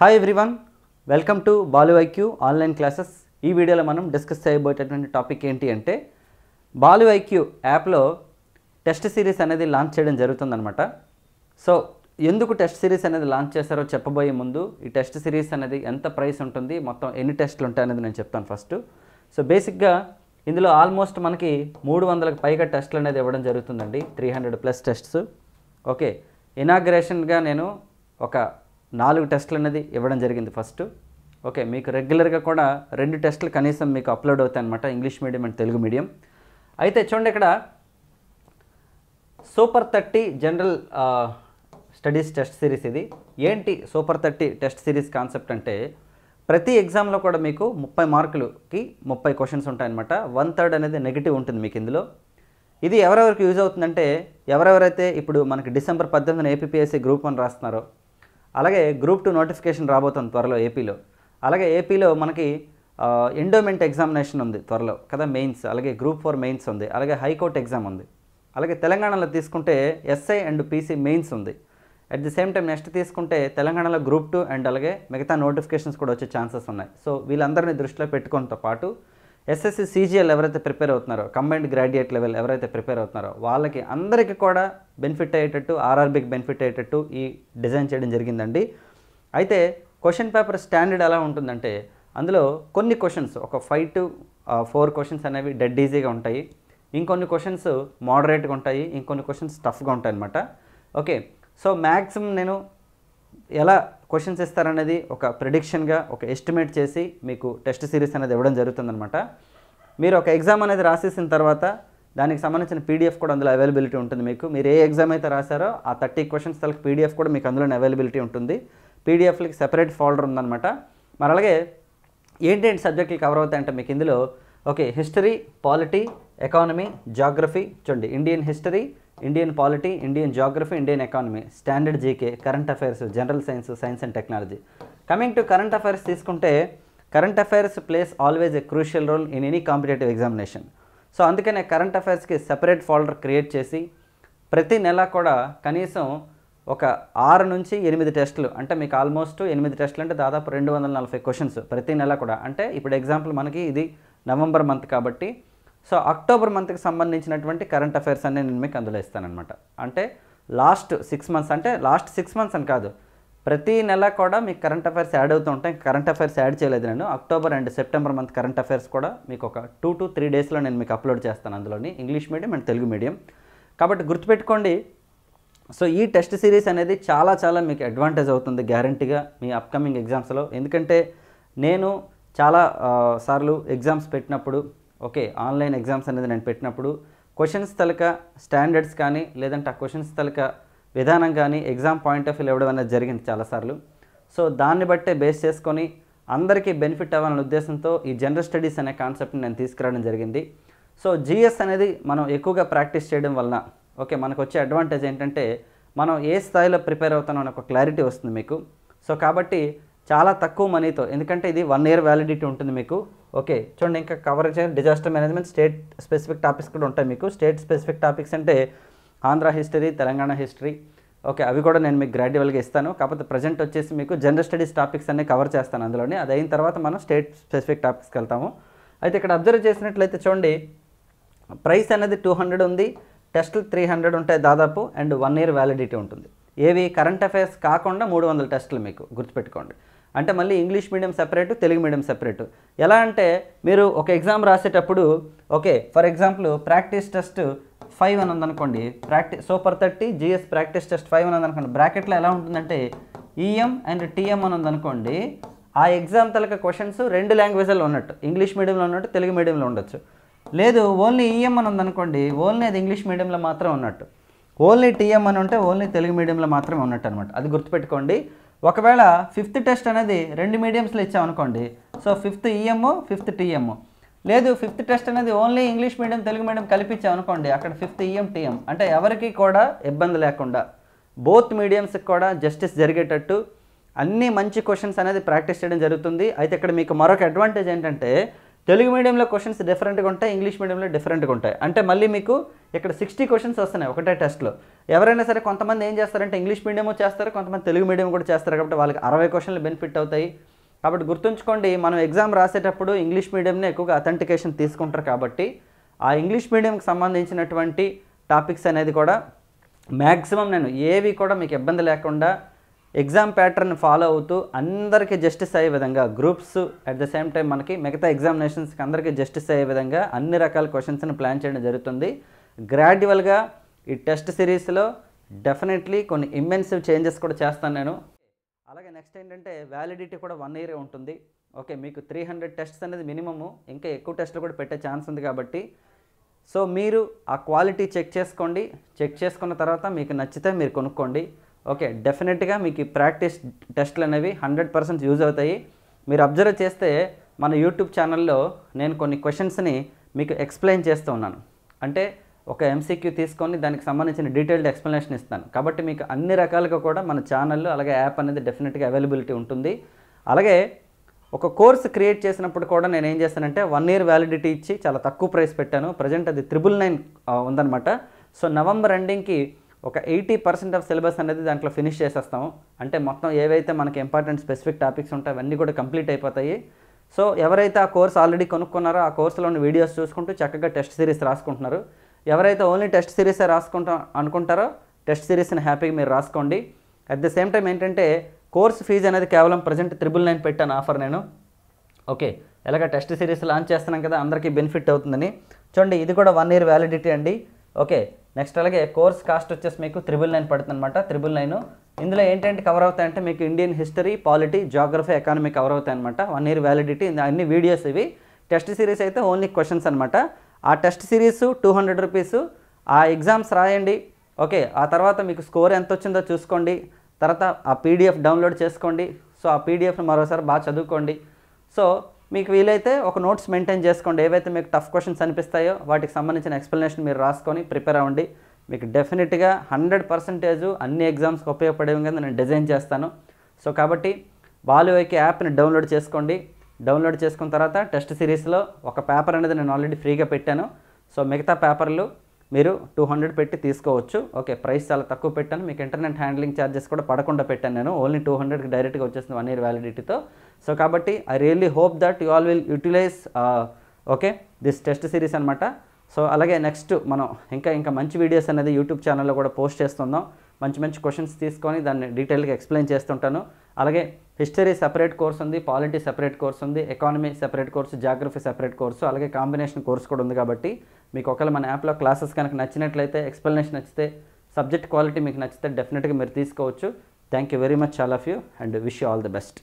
hi everyone welcome to బాలువైక్యూ online classes ఈ వీడియోలో మనం డిస్కస్ చేయబోయేటటువంటి టాపిక్ ఏంటి అంటే బాలువైక్యూ యాప్లో టెస్ట్ సిరీస్ అనేది లాంచ్ చేయడం జరుగుతుందనమాట సో ఎందుకు టెస్ట్ సిరీస్ అనేది లాంచ్ చేశారో చెప్పబోయే ముందు ఈ టెస్ట్ సిరీస్ అనేది ఎంత ప్రైస్ ఉంటుంది మొత్తం ఎన్ని టెస్ట్లు ఉంటాయి అనేది నేను చెప్తాను ఫస్ట్ సో బేసిక్గా ఇందులో ఆల్మోస్ట్ మనకి మూడు వందలకు పైగా టెస్ట్లు అనేది ఇవ్వడం జరుగుతుందండి three hundred plus tests okay ఇనాగ్రేషన్గా నేను ఒక నాలుగు టెస్టులు అనేది ఇవ్వడం జరిగింది ఫస్ట్ ఓకే మీకు రెగ్యులర్గా కూడా రెండు టెస్టులు కనీసం మీకు అప్లోడ్ అవుతాయి అనమాట English medium and Telugu medium అయితే చూడండి ఇక్కడ super thirty general studies test series ఇది ఏంటి super thirty test series concept అంటే ప్రతి ఎగ్జామ్లో కూడా మీకు ముప్పై మార్కులకి ముప్పై క్వశ్చన్స్ ఉంటాయన్నమాట వన్ థర్డ్ అనేది నెగిటివ్ ఉంటుంది మీకు ఇందులో ఇది ఎవరెవరికి యూజ్ అవుతుందంటే ఎవరెవరైతే ఇప్పుడు మనకి డిసెంబర్ పద్దెనిమిదిన ఏపీఎస్సీ గ్రూప్ వన్ రాస్తున్నారో అలాగే గ్రూప్ టూ నోటిఫికేషన్ రాబోతుంది త్వరలో ఏపీలో అలాగే ఏపీలో మనకి ఎండోమెంట్ ఎగ్జామినేషన్ ఉంది త్వరలో కదా మెయిన్స్ అలాగే గ్రూప్ ఫోర్ మెయిన్స్ ఉంది అలాగే హైకోర్టు ఎగ్జామ్ ఉంది అలాగే తెలంగాణలో తీసుకుంటే ఎస్ఐ అండ్ పీసీ మెయిన్స్ ఉంది at the same time next తీసుకుంటే తెలంగాణలో గ్రూప్ టూ అండ్ అలాగే మిగతా నోటిఫికేషన్స్ కూడా వచ్చే ఛాన్సెస్ ఉన్నాయి సో వీళ్ళందరినీ దృష్టిలో పెట్టుకోవడంతో పాటు ఎస్ఎస్సి సీజీఎల్ ఎవరైతే ప్రిపేర్ అవుతున్నారో కంబైన్డ్ గ్రాడ్యుయేట్ లెవెల్ ఎవరైతే ప్రిపేర్ అవుతున్నారో వాళ్ళకి అందరికీ కూడా బెనిఫిట్ అయ్యేటట్టు ఆర్ఆర్బికి బెనిఫిట్ అయ్యేటట్టు ఈ డిజైన్ చేయడం జరిగిందండి అయితే క్వశ్చన్ పేపర్ స్టాండర్డ్ ఎలా ఉంటుందంటే అందులో కొన్ని క్వశ్చన్స్ ఒక ఫైవ్ టు ఫోర్ క్వశ్చన్స్ అనేవి డెడ్ ఈజీగా ఉంటాయి ఇంకొన్ని క్వశ్చన్స్ మోడరేట్గా ఉంటాయి ఇంకొన్ని క్వశ్చన్స్ టఫ్గా ఉంటాయి అనమాట ఓకే సో మ్యాక్సిమం నేను ఎలా క్వశ్చన్స్ ఇస్తారనేది ఒక ప్రిడిక్షన్గా ఒక ఎస్టిమేట్ చేసి మీకు టెస్ట్ సిరీస్ అనేది ఇవ్వడం జరుగుతుందనమాట మీరు ఒక ఎగ్జామ్ అనేది రాసేసిన తర్వాత దానికి సంబంధించిన పీడిఎఫ్ కూడా అందులో అవైలబిలిటీ ఉంటుంది మీకు మీరు ఏ ఎగ్జామ్ అయితే రాశారో ఆ థర్టీ క్వశ్చన్స్ తలకి పీడిఎఫ్ కూడా మీకు అందులోనే అవైలబిలిటీ ఉంటుంది పీడిఎఫ్లకి సెపరేట్ ఫోల్డర్ ఉందన్నమాట మరి అలాగే ఏంటేంటి సబ్జెక్టులు కవర్ అవుతాయంటే మీకు ఇందులో okay history polity economy geography చూడండి Indian history Indian polity Indian geography Indian economy standard GK current affairs general science science and technology coming to current affairs తీసుకుంటే current affairs plays always a crucial role in any competitive examination so అందుకనే కరెంట్ అఫైర్స్కి separate folder create చేసి ప్రతి నెల కూడా కనీసం ఒక ఆరు నుంచి ఎనిమిది టెస్టులు అంటే మీకు ఆల్మోస్ట్ ఎనిమిది టెస్టులు అంటే దాదాపు రెండు వందల నలభై క్వశ్చన్స్ ప్రతి నెల కూడా అంటే ఇప్పుడు ఎగ్జాంపుల్ మనకి ఇది నవంబర్ మంత్ కాబట్టి సో అక్టోబర్ మంత్కి సంబంధించినటువంటి కరెంట్ అఫైర్స్ అన్నీ నేను మీకు అందులో ఇస్తానమాట అంటే లాస్ట్ సిక్స్ మంత్స్ అంటే లాస్ట్ సిక్స్ మంత్స్ అని కాదు ప్రతి నెల కూడా మీకు కరెంట్ అఫైర్స్ యాడ్ అవుతూ ఉంటాయి కరెంట్ అఫైర్స్ యాడ్ చేయలేదు నేను October and September month current affairs కూడా మీకు ఒక టూ టు త్రీ డేస్లో నేను మీకు అప్లోడ్ చేస్తాను అందులోని English medium and Telugu medium కాబట్టి గుర్తుపెట్టుకోండి సో ఈ టెస్ట్ సిరీస్ అనేది చాలా చాలా మీకు అడ్వాంటేజ్ అవుతుంది గ్యారంటీగా మీ అప్కమింగ్ ఎగ్జామ్స్లో ఎందుకంటే నేను చాలా సార్లు ఎగ్జామ్స్ పెట్టినప్పుడు ఓకే ఆన్లైన్ ఎగ్జామ్స్ అనేది నేను పెట్టినప్పుడు క్వశ్చన్స్ తలక స్టాండర్డ్స్ కానీ లేదంటే ఆ క్వశ్చన్స్ తలక విధానం కానీ ఎగ్జామ్ పాయింట్ ఆఫ్ వ్యూ ఇవ్వడం అనేది జరిగింది చాలాసార్లు సో దాన్ని బట్టే బేస్ చేసుకొని అందరికీ బెనిఫిట్ అవ్వాలనే ఉద్దేశంతో ఈ జనరల్ స్టడీస్ అనే కాన్సెప్ట్ని నేను తీసుకురావడం జరిగింది సో జిఎస్ అనేది మనం ఎక్కువగా ప్రాక్టీస్ చేయడం వలన ఓకే మనకు వచ్చే అడ్వాంటేజ్ ఏంటంటే మనం ఏ స్థాయిలో ప్రిపేర్ అవుతాం అనే ఒక క్లారిటీ వస్తుంది మీకు సో కాబట్టి చాలా తక్కువ మనీతో ఎందుకంటే ఇది వన్ ఇయర్ వ్యాలిడిటీ ఉంటుంది మీకు ఓకే చూడండి ఇంకా కవర్ చేయండి disaster management state specific topics కూడా ఉంటాయి మీకు స్టేట్ స్పెసిఫిక్ టాపిక్స్ అంటే Andhra history Telangana history okay అవి కూడా నేను మీకు గ్రాడ్యువల్గా ఇస్తాను కాకపోతే ప్రజెంట్ వచ్చేసి మీకు జనరల్ స్టడీస్ టాపిక్స్ అన్నీ కవర్ చేస్తాను అందులోనే అది అయిన తర్వాత మనం స్టేట్ స్పెసిఫిక్ టాపిక్స్కి వెళ్తాము అయితే ఇక్కడ అబ్జర్వ్ చేసినట్లయితే చూడండి ప్రైస్ అనేది టూ హండ్రెడ్ ఉంది టెస్ట్లు త్రీ హండ్రెడ్ ఉంటాయి దాదాపు అండ్ వన్ ఇయర్ వ్యాలిడిటీ ఉంటుంది ఏవి కరెంట్ అఫైర్స్ కాకుండా మూడు వందల టెస్టులు మీకు గుర్తుపెట్టుకోండి అంటే మళ్ళీ English medium separate Telugu medium separate ఎలా అంటే మీరు ఒక ఎగ్జామ్ రాసేటప్పుడు okay for example practice test five అని ఉందనుకోండి practice super thirty GS practice test five అని ఉందనుకోండి బ్రాకెట్లో ఎలా ఉంటుందంటే ఈఎం అండ్ టీఎం అని ఉందనుకోండి ఆ ఎగ్జామ్ తలక క్వశ్చన్స్ రెండు లాంగ్వేజ్లో ఉన్నట్టు ఇంగ్లీష్ మీడియంలో ఉన్నట్టు తెలుగు మీడియంలో ఉండొచ్చు లేదు ఓన్లీ ఈఎం e అని ఉందనుకోండి ఓన్లీ అది ఇంగ్లీష్ మీడియంలో మాత్రం ఉన్నట్టు ఓన్లీ టీఎం అని ఉంటే ఓన్లీ తెలుగు మీడియంలో మాత్రమే ఉన్నట్టు అనమాట అది గుర్తుపెట్టుకోండి ఒకవేళ ఫిఫ్త్ టెస్ట్ అనేది రెండు మీడియంస్లో ఇచ్చామనుకోండి so fifth EM fifth TM లేదు ఫిఫ్త్ టెస్ట్ అనేది only English medium Telugu medium కల్పించామనుకోండి అనుకోండి అక్కడ ఫిఫ్త్ ఈఎం టీఎం అంటే ఎవరికి కూడా ఇబ్బంది లేకుండా బోత్ మీడియంస్కి కూడా జస్టిస్ జరిగేటట్టు అన్ని మంచి క్వశ్చన్స్ అనేది ప్రాక్టీస్ చేయడం జరుగుతుంది అయితే ఇక్కడ మీకు మరొక అడ్వాంటేజ్ ఏంటంటే తెలుగు మీడియంలో క్వశ్చన్స్ డిఫరెంట్గా ఉంటాయి ఇంగ్లీష్ మీడియంలో డిఫరెంట్గా ఉంటాయి అంటే మళ్ళీ మీకు ఇక్కడ సిక్స్టీ క్వశ్చన్స్ వస్తున్నాయి ఒకటే టెస్ట్లో ఎవరైనా సరే కొంతమంది ఏం చేస్తారంటే ఇంగ్లీష్ మీడియం చేస్తారు కొంతమంది తెలుగు మీడియం కూడా చేస్తారు కాబట్టి వాళ్ళకి అరవై క్వశ్చన్లు బెనిఫిట్ అవుతాయి కాబట్టి గుర్తుంచుకోండి మనం ఎగ్జామ్ రాసేటప్పుడు ఇంగ్లీష్ మీడియంనే ఎక్కువగా అథెంటికేషన్ తీసుకుంటారు కాబట్టి ఆ ఇంగ్లీష్ మీడియంకి సంబంధించినటువంటి టాపిక్స్ అనేది కూడా మ్యాక్సిమం నేను ఏవి కూడా మీకు ఇబ్బంది లేకుండా ఎగ్జామ్ ప్యాటర్న్ ఫాలో అవుతూ అందరికీ జస్టిస్ అయ్యే విధంగా groups at the same time మనకి మిగతా ఎగ్జామినేషన్స్కి అందరికీ జస్టిస్ అయ్యే విధంగా అన్ని రకాల క్వశ్చన్స్ని ప్లాన్ చేయడం జరుగుతుంది గ్రాడ్యువల్గా ఈ టెస్ట్ సిరీస్లో డెఫినెట్లీ కొన్ని ఇమ్మెన్సివ్ చేంజెస్ కూడా చేస్తాను నేను అలాగే నెక్స్ట్ ఏంటంటే వ్యాలిడిటీ కూడా వన్ ఇయర్ ఉంటుంది ఓకే మీకు త్రీ హండ్రెడ్ టెస్ట్స్ అనేది మినిమము ఇంకా ఎక్కువ టెస్ట్లు కూడా పెట్టే ఛాన్స్ ఉంది కాబట్టి సో మీరు ఆ క్వాలిటీ చెక్ చేసుకోండి చెక్ చేసుకున్న తర్వాత మీకు నచ్చితే మీరు కొనుక్కోండి ఓకే డెఫినెట్గా మీకు ఈ ప్రాక్టీస్ టెస్ట్లు అనేవి హండ్రెడ్ పర్సెంట్ యూజ్ అవుతాయి మీరు అబ్జర్వ్ చేస్తే మన యూట్యూబ్ ఛానల్లో నేను కొన్ని క్వశ్చన్స్ని మీకు ఎక్స్ప్లెయిన్ చేస్తూ ఉన్నాను అంటే ఒక ఎంసీక్యూ తీసుకొని దానికి సంబంధించిన డీటెయిల్డ్ ఎక్స్ప్లెనేషన్ ఇస్తాను కాబట్టి మీకు అన్ని రకాలుగా కూడా మన ఛానల్లో అలాగే యాప్ అనేది డెఫినెట్గా అవైలబిలిటీ ఉంటుంది అలాగే ఒక కోర్స్ క్రియేట్ చేసినప్పుడు కూడా నేను ఏం చేస్తానంటే వన్ ఇయర్ వ్యాలిడిటీ ఇచ్చి చాలా తక్కువ ప్రైస్ పెట్టాను ప్రజెంట్ అది త్రిబుల్ నైన్ ఉందనమాట సో నవంబర్ ఎండింగ్కి ఒక ఎయిటీ పర్సెంట్ ఆఫ్ సిలబస్ అనేది దాంట్లో ఫినిష్ చేసేస్తాం అంటే మొత్తం ఏవైతే మనకి ఇంపార్టెంట్ స్పెసిఫిక్ టాపిక్స్ ఉంటాయి అవన్నీ కూడా కంప్లీట్ అయిపోతాయి సో ఎవరైతే ఆ కోర్స్ ఆల్రెడీ కొనుక్కున్నారో ఆ కోర్సులో ఉన్న వీడియోస్ చూసుకుంటూ చక్కగా టెస్ట్ సిరీస్ రాసుకుంటున్నారు ఎవరైతే ఓన్లీ టెస్ట్ సిరీసే రాసుకుంటా అనుకుంటారో టెస్ట్ సిరీస్ని హ్యాపీగా మీరు రాసుకోండి అట్ ద సేమ్ టైం ఏంటంటే కోర్స్ ఫీజు అనేది కేవలం ప్రజెంట్ త్రిబుల్ నైన్ పెట్టాను ఆఫర్ నేను ఓకే ఎలాగ టెస్ట్ సిరీస్ లాంచ్ చేస్తున్నాం కదా అందరికీ బెనిఫిట్ అవుతుందని చూడండి ఇది కూడా వన్ ఇయర్ వ్యాలిడిటీ అండి ఓకే నెక్స్ట్ అలాగే కోర్స్ కాస్ట్ వచ్చేసి మీకు త్రిబుల్ నైన్ పడుతుంది అనమాట త్రిబుల్ నైన్ ఇందులో ఏంటంటే కవర్ అవుతాయంటే మీకు Indian history polity geography economy cover అవుతాయి అనమాట వన్ ఇయర్ వ్యాలిడిటీ అన్ని వీడియోస్ ఇవి టెస్ట్ సిరీస్ అయితే ఓన్లీ క్వశ్చన్స్ అనమాట ఆ test series two hundred rupees ఆ ఎగ్జామ్స్ రాయండి ఓకే ఆ తర్వాత మీకు స్కోర్ ఎంత వచ్చిందో చూసుకోండి తర్వాత ఆ పీడిఎఫ్ డౌన్లోడ్ చేసుకోండి సో ఆ పీడిఎఫ్ని మరోసారి బాగా చదువుకోండి సో మీకు వీలైతే ఒక నోట్స్ మెయింటైన్ చేసుకోండి ఏవైతే మీకు టఫ్ క్వశ్చన్స్ అనిపిస్తాయో వాటికి సంబంధించిన ఎక్స్ప్లెనేషన్ మీరు రాసుకొని ప్రిపేర్ అవ్వండి మీకు డెఫినెట్గా హండ్రెడ్ పర్సెంటేజ్ అన్ని ఎగ్జామ్స్కి ఉపయోగపడే విధంగా నేను డిజైన్ చేస్తాను సో కాబట్టి బాలువైకి యాప్ని డౌన్లోడ్ చేసుకోండి డౌన్లోడ్ చేసుకున్న తర్వాత టెస్ట్ సిరీస్లో ఒక పేపర్ అనేది నేను ఆల్రెడీ ఫ్రీగా పెట్టాను సో మిగతా పేపర్లు మీరు టూ హండ్రెడ్ పెట్టి తీసుకోవచ్చు ఓకే ప్రైస్ చాలా తక్కువ పెట్టాను మీకు ఇంటర్నెట్ హ్యాండ్లింగ్ ఛార్జెస్ కూడా పడకుండా పెట్టాను నేను ఓన్లీ టూ హండ్రెడ్కి డైరెక్ట్గా వచ్చేసింది వన్ ఇయర్ వ్యాలిడిటీతో సో కాబట్టి I really hope that you all will utilize okay this test series అనమాట సో అలాగే నెక్స్ట్ మనం ఇంకా ఇంకా మంచి వీడియోస్ అనేది యూట్యూబ్ ఛానల్లో కూడా పోస్ట్ చేస్తున్నాం మంచి మంచి క్వశ్చన్స్ తీసుకొని దాన్ని డీటెయిల్గా ఎక్స్ప్లెయిన్ చేస్తుంటాను అలాగే హిస్టరీ సెపరేట్ కోర్స్ ఉంది పాలిటీ సెపరేట్ కోర్స్ ఉంది economy separate course geography separate course అలాగే కాంబినేషన్ కోర్స్ కూడా ఉంది కాబట్టి మీకు ఒకవేళ మన యాప్లో క్లాసెస్ కనుక నచ్చినట్లయితే ఎక్స్ప్లెనేషన్ నచ్చితే సబ్జెక్ట్ క్వాలిటీ మీకు నచ్చితే డెఫినెట్గా మీరు తీసుకోవచ్చు thank you very much all of you and wish you all the best